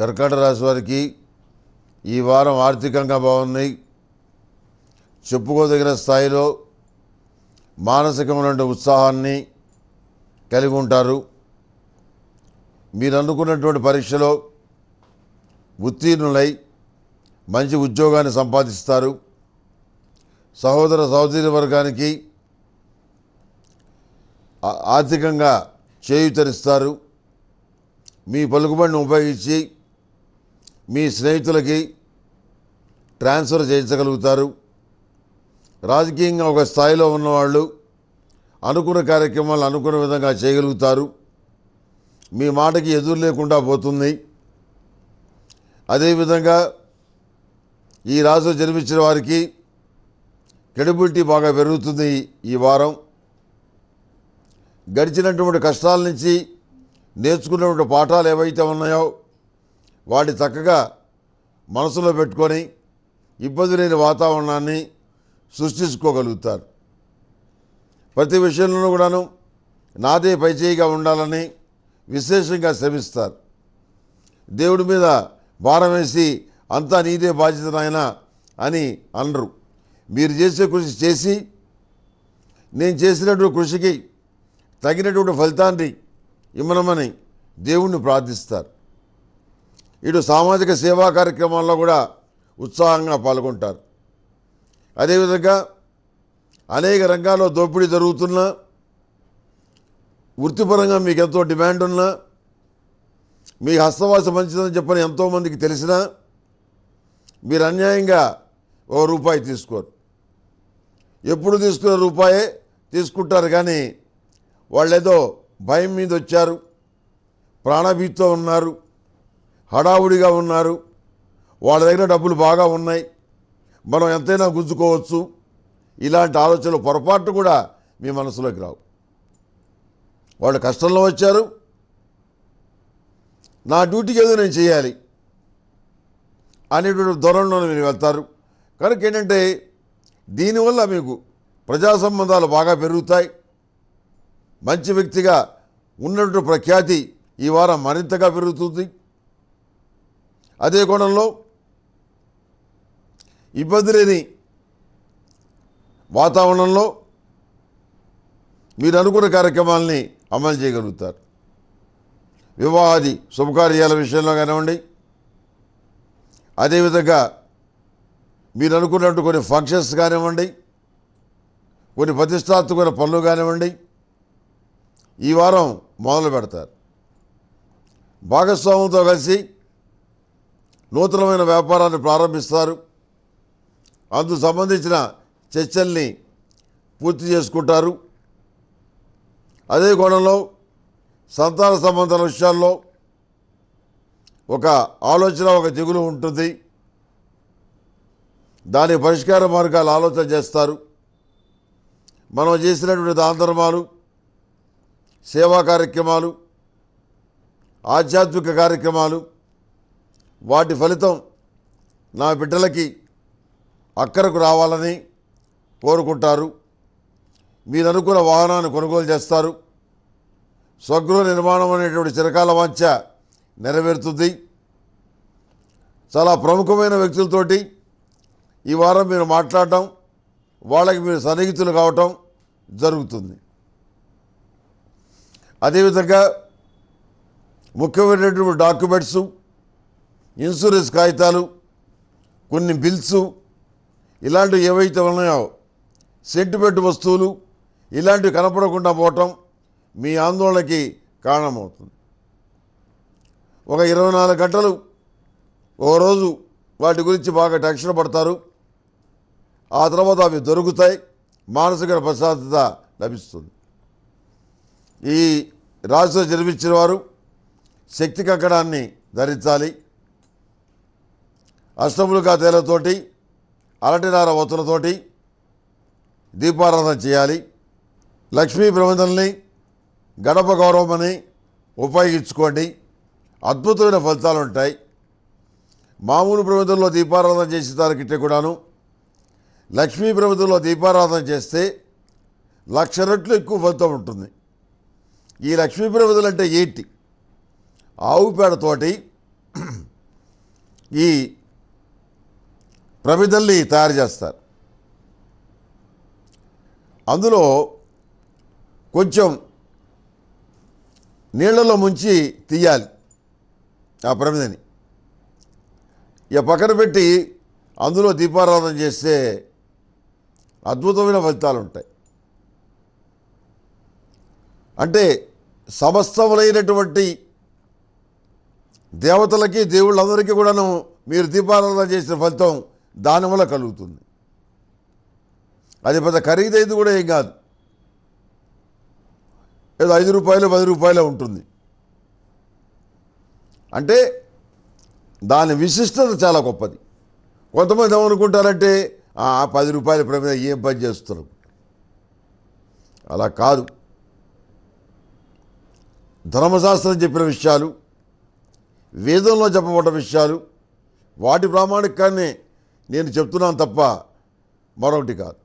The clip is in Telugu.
కర్కాటక రాశి వారికి ఈ వారం ఆర్థికంగా బాగున్నాయి చెప్పుకోదగిన స్థాయిలో మానసికమైన ఉత్సాహాన్ని కలిగి ఉంటారు మీరు అనుకున్నటువంటి పరీక్షలో ఉత్తీర్ణులై మంచి ఉద్యోగాన్ని సంపాదిస్తారు సహోదర సహోదరి వర్గానికి ఆర్థికంగా చేయుతరిస్తారు మీ పలుకుబడిని ఉపయోగించి మీ స్నేహితులకి ట్రాన్స్ఫర్ చేయించగలుగుతారు రాజకీయంగా ఒక స్థాయిలో ఉన్నవాళ్ళు అనుకున్న కార్యక్రమాలు అనుకున్న విధంగా చేయగలుగుతారు మీ మాటకి ఎదురు లేకుండా పోతుంది అదేవిధంగా ఈ రాజు జన్మించిన వారికి క్రెడిబిలిటీ బాగా పెరుగుతుంది ఈ వారం గడిచినటువంటి కష్టాల నుంచి నేర్చుకున్నటువంటి పాఠాలు ఏవైతే ఉన్నాయో వాటి చక్కగా మనసులో పెట్టుకొని ఇబ్బంది లేని వాతావరణాన్ని సృష్టించుకోగలుగుతారు ప్రతి విషయంలోనూ కూడాను నాదే పైచేయిగా ఉండాలని విశేషంగా శ్రమిస్తారు దేవుడి మీద భారం వేసి అంతా నీదే బాధ్యత నాయన అని అనరు మీరు చేసే కృషి చేసి నేను చేసినటువంటి కృషికి తగినటువంటి ఫలితాన్ని ఇమ్మనమని దేవుణ్ణి ప్రార్థిస్తారు ఇటు సామాజిక సేవా కార్యక్రమాల్లో కూడా ఉత్సాహంగా పాల్గొంటారు అదేవిధంగా అనేక రంగాల్లో దోపిడీ జరుగుతున్నా వృత్తిపరంగా మీకు ఎంతో డిమాండ్ ఉన్నా మీ హస్తవాస మంచిదని చెప్పని ఎంతోమందికి తెలిసినా మీరు అన్యాయంగా ఓ రూపాయి తీసుకోరు ఎప్పుడు తీసుకున్న రూపాయే తీసుకుంటారు కానీ వాళ్ళేదో భయం మీద వచ్చారు ప్రాణభీతో ఉన్నారు హడావుడిగా ఉన్నారు వాళ్ళ దగ్గర డబ్బులు బాగా ఉన్నాయి మనం ఎంతైనా గుంజుకోవచ్చు ఇలాంటి ఆలోచనలు పొరపాటు కూడా మీ మనసులోకి రావు వాళ్ళు కష్టంలో వచ్చారు నా డ్యూటీకి ఏదో నేను చేయాలి అనేటువంటి ధోరణిలో మీరు వెళ్తారు కనుక ఏంటంటే దీనివల్ల మీకు ప్రజా సంబంధాలు బాగా పెరుగుతాయి మంచి వ్యక్తిగా ఉన్నటువంటి ప్రఖ్యాతి ఈ వారం మరింతగా పెరుగుతుంది అదే కోణంలో ఇబ్బంది లేని వాతావరణంలో మీరు అనుకున్న కార్యక్రమాలని అమలు చేయగలుగుతారు వివాహాది శుభకార్యాల విషయంలో కానివ్వండి అదేవిధంగా మీరు అనుకున్నట్టు కొన్ని ఫంక్షన్స్ కానివ్వండి కొన్ని ప్రతిష్టాత్మకమైన పనులు కానివ్వండి ఈ వారం మొదలు పెడతారు భాగస్వామ్యంతో కలిసి నూతనమైన వ్యాపారాన్ని ప్రారంభిస్తారు అందుకు సంబంధించిన చర్చల్ని పూర్తి చేసుకుంటారు అదే కోణంలో సంతాన సంబంధాల విషయాల్లో ఒక ఆలోచన ఒక దిగులు ఉంటుంది దాని పరిష్కార మార్గాలు ఆలోచన చేస్తారు మనం చేసినటువంటి దాంధర్మాలు సేవా కార్యక్రమాలు ఆధ్యాత్మిక కార్యక్రమాలు వాటి ఫలితం నా బిడ్డలకి అక్కరకు రావాలని కోరుకుంటారు మీరు అనుకున్న వాహనాన్ని కొనుగోలు చేస్తారు స్వగృహ నిర్మాణం అనేటువంటి చిరకాల వాంఛ నెరవేరుతుంది చాలా ప్రముఖమైన వ్యక్తులతోటి ఈ వారం మీరు మాట్లాడటం వాళ్ళకి మీరు సన్నిహితులు కావటం జరుగుతుంది అదేవిధంగా ముఖ్యమైనటువంటి డాక్యుమెంట్సు ఇన్సూరెన్స్ కాగితాలు కొన్ని బిల్స్ ఇలాంటివి ఏవైతే ఉన్నాయో సెంటిమెంట్ వస్తువులు ఇలాంటివి కనపడకుండా పోవటం మీ ఆందోళనకి కారణమవుతుంది ఒక ఇరవై నాలుగు గంటలు ఓ రోజు వాటి గురించి బాగా టెన్షన్ పడతారు ఆ తర్వాత అవి దొరుకుతాయి మానసిక ప్రశాంతత లభిస్తుంది ఈ రాశిలో జన్మించిన వారు శక్తి కక్కడాన్ని ధరించాలి అష్టములుగా తేలతోటి నార వత్తులతోటి దీపారాధన చేయాలి లక్ష్మీ ప్రబంధల్ని గడప గౌరవమని ఉపయోగించుకోండి అద్భుతమైన ఫలితాలు ఉంటాయి మామూలు ప్రబంధంలో దీపారాధన చేసిన దానికంటే కూడాను లక్ష్మీ ప్రబంధంలో దీపారాధన చేస్తే లక్ష రెట్లు ఎక్కువ ఫలితం ఉంటుంది ఈ లక్ష్మీ ప్రబంధులు అంటే ఏంటి ఆవు పేడతోటి ఈ ప్రమిదల్ని తయారు చేస్తారు అందులో కొంచెం నీళ్లలో ముంచి తీయాలి ఆ ప్రమిదని ఇక పక్కన పెట్టి అందులో దీపారాధన చేస్తే అద్భుతమైన ఫలితాలు ఉంటాయి అంటే సమస్తములైనటువంటి దేవతలకి దేవుళ్ళందరికీ కూడాను మీరు దీపారాధన చేసిన ఫలితం దానివల్ల కలుగుతుంది అది పెద్ద ఖరీదైంది కూడా ఏం కాదు ఏదో ఐదు రూపాయలు పది రూపాయలు ఉంటుంది అంటే దాని విశిష్టత చాలా గొప్పది కొంతమంది ఏమనుకుంటారంటే పది రూపాయల ప్రమేద ఏం పని చేస్తారు అలా కాదు ధర్మశాస్త్రం చెప్పిన విషయాలు వేదంలో చెప్పబడ్డ విషయాలు వాటి ప్రామాణికాన్ని నేను చెప్తున్నాను తప్ప మరొకటి కాదు